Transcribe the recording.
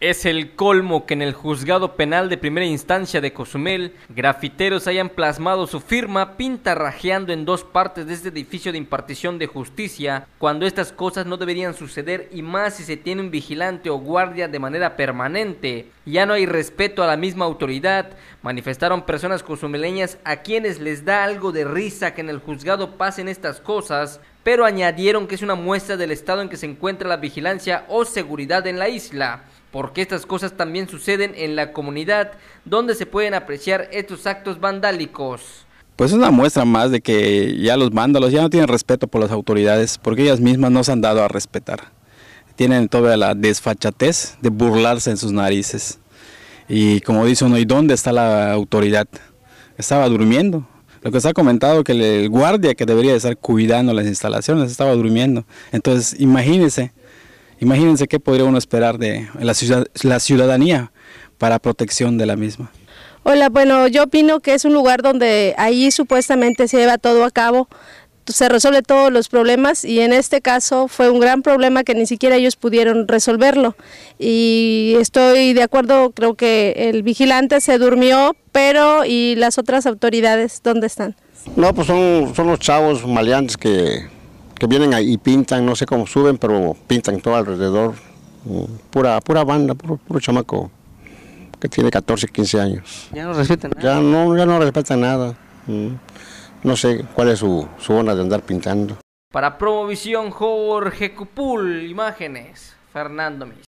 Es el colmo que en el juzgado penal de primera instancia de Cozumel, grafiteros hayan plasmado su firma pintarrajeando en dos partes de este edificio de impartición de justicia, cuando estas cosas no deberían suceder y más si se tiene un vigilante o guardia de manera permanente. Ya no hay respeto a la misma autoridad, manifestaron personas cozumeleñas a quienes les da algo de risa que en el juzgado pasen estas cosas, pero añadieron que es una muestra del estado en que se encuentra la vigilancia o seguridad en la isla, porque estas cosas también suceden en la comunidad donde se pueden apreciar estos actos vandálicos. Pues es una muestra más de que ya los vándalos ya no tienen respeto por las autoridades, porque ellas mismas no se han dado a respetar. Tienen toda la desfachatez de burlarse en sus narices. Y como dice uno, ¿y dónde está la autoridad? Estaba durmiendo, lo que se ha comentado que el guardia que debería estar cuidando las instalaciones estaba durmiendo. Entonces, imagínense, imagínense qué podría uno esperar de la, ciudad, la ciudadanía para protección de la misma. Hola, bueno, yo opino que es un lugar donde ahí supuestamente se lleva todo a cabo se resuelve todos los problemas y en este caso fue un gran problema que ni siquiera ellos pudieron resolverlo. Y estoy de acuerdo, creo que el vigilante se durmió, pero ¿y las otras autoridades dónde están? No, pues son, son los chavos maleantes que, vienen ahí y pintan, no sé cómo suben, pero pintan todo alrededor. Pura, pura banda, puro, puro chamaco que tiene 14, 15 años. Ya no respetan nada. Ya no, ya no respetan nada. Mm no sé cuál es su, su onda de andar pintando. Para Promovisión, Jorge Cupul, imágenes, Fernando Mis.